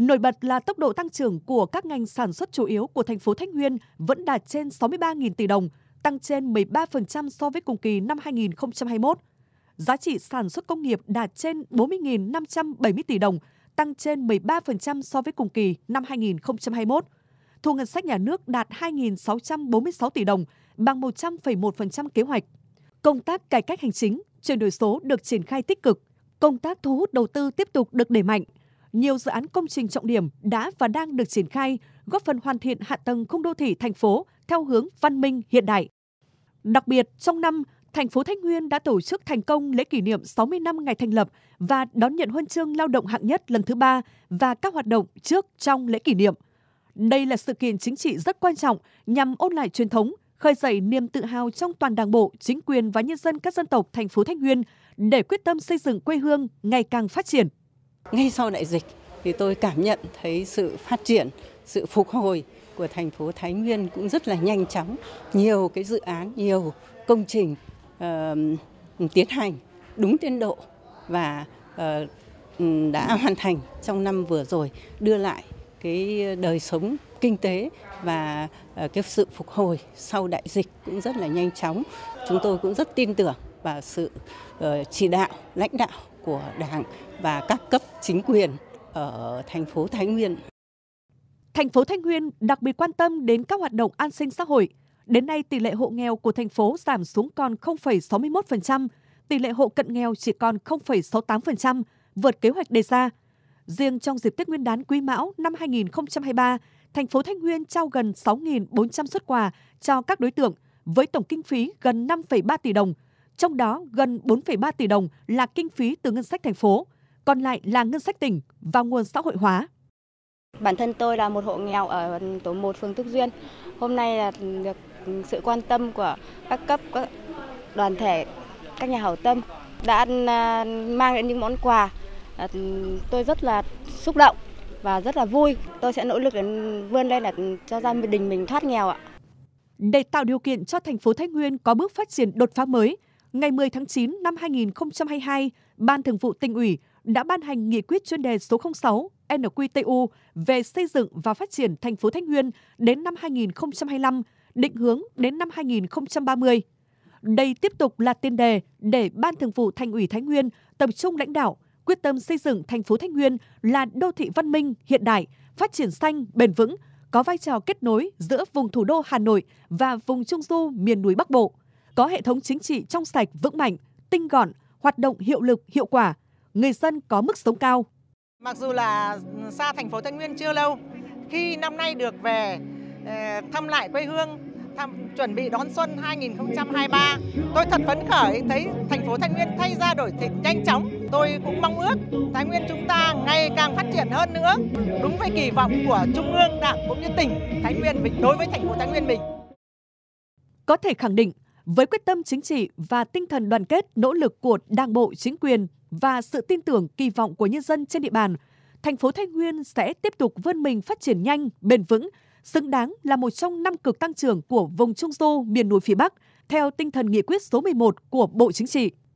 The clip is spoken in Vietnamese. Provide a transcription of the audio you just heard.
Nổi bật là tốc độ tăng trưởng của các ngành sản xuất chủ yếu của thành phố Thanh Nguyên vẫn đạt trên 63.000 tỷ đồng, tăng trên 13% so với cùng kỳ năm 2021. Giá trị sản xuất công nghiệp đạt trên 40.570 tỷ đồng, tăng trên 13% so với cùng kỳ năm 2021. Thu ngân sách nhà nước đạt 2.646 tỷ đồng, bằng 100,1% kế hoạch. Công tác cải cách hành chính, chuyển đổi số được triển khai tích cực, công tác thu hút đầu tư tiếp tục được đẩy mạnh – nhiều dự án công trình trọng điểm đã và đang được triển khai, góp phần hoàn thiện hạ tầng khung đô thị thành phố theo hướng văn minh hiện đại. Đặc biệt, trong năm, thành phố Thái Nguyên đã tổ chức thành công lễ kỷ niệm 60 năm ngày thành lập và đón nhận huân chương lao động hạng nhất lần thứ ba và các hoạt động trước trong lễ kỷ niệm. Đây là sự kiện chính trị rất quan trọng nhằm ôn lại truyền thống, khơi dậy niềm tự hào trong toàn Đảng bộ, chính quyền và nhân dân các dân tộc thành phố Thanh Nguyên để quyết tâm xây dựng quê hương ngày càng phát triển. Ngay sau đại dịch thì tôi cảm nhận thấy sự phát triển, sự phục hồi của thành phố Thái Nguyên cũng rất là nhanh chóng. Nhiều cái dự án, nhiều công trình uh, tiến hành đúng tiến độ và uh, đã hoàn thành trong năm vừa rồi đưa lại cái đời sống kinh tế và ờ, cái sự phục hồi sau đại dịch cũng rất là nhanh chóng. Chúng tôi cũng rất tin tưởng và sự ờ, chỉ đạo, lãnh đạo của Đảng và các cấp chính quyền ở thành phố Thái Nguyên. Thành phố Thái Nguyên đặc biệt quan tâm đến các hoạt động an sinh xã hội. Đến nay, tỷ lệ hộ nghèo của thành phố giảm xuống còn 0,61%, tỷ lệ hộ cận nghèo chỉ còn 0,68%, vượt kế hoạch đề ra. Riêng trong dịp Tết Nguyên đán Quý Mão năm 2023, thành phố Thái Nguyên trao gần 6.400 xuất quà cho các đối tượng với tổng kinh phí gần 5,3 tỷ đồng – trong đó gần 4,3 tỷ đồng là kinh phí từ ngân sách thành phố, còn lại là ngân sách tỉnh và nguồn xã hội hóa. Bản thân tôi là một hộ nghèo ở tổ 1 phường Túc Duyên. Hôm nay là được sự quan tâm của các cấp, các đoàn thể, các nhà hảo tâm đã à, mang đến những món quà. À, tôi rất là xúc động và rất là vui. Tôi sẽ nỗ lực để vươn lên là cho gia đình mình thoát nghèo ạ. Để tạo điều kiện cho thành phố Thái Nguyên có bước phát triển đột phá mới – ngày 10 tháng 9 năm 2022, Ban Thường vụ tỉnh ủy đã ban hành nghị quyết chuyên đề số 06 NQTU về xây dựng và phát triển thành phố Thái Nguyên đến năm 2025, định hướng đến năm 2030. Đây tiếp tục là tiền đề để Ban Thường vụ Thành ủy Thái Nguyên tập trung lãnh đạo, quyết tâm xây dựng thành phố Thái Nguyên là đô thị văn minh, hiện đại, phát triển xanh, bền vững, có vai trò kết nối giữa vùng thủ đô Hà Nội và vùng Trung Du miền núi Bắc Bộ có hệ thống chính trị trong sạch vững mạnh, tinh gọn, hoạt động hiệu lực, hiệu quả, người dân có mức sống cao. Mặc dù là xa thành phố Thái Nguyên chưa lâu, khi năm nay được về ờ, thăm lại quê hương, thăm, chuẩn bị đón xuân 2023, tôi thật phấn khởi thấy thành phố Thái Nguyên thay ra đổi thịt nhanh chóng. Tôi cũng mong ước Thái Nguyên chúng ta ngày càng phát triển hơn nữa, đúng với kỳ vọng của Trung ương Đảng cũng như tỉnh Thái Nguyên mình đối với thành phố Thái Nguyên mình. Có thể khẳng định, với quyết tâm chính trị và tinh thần đoàn kết nỗ lực của Đảng bộ, chính quyền và sự tin tưởng kỳ vọng của nhân dân trên địa bàn, thành phố Thái Nguyên sẽ tiếp tục vươn mình phát triển nhanh, bền vững, xứng đáng là một trong năm cực tăng trưởng của vùng Trung Du, miền núi phía Bắc theo tinh thần nghị quyết số 11 của Bộ Chính trị.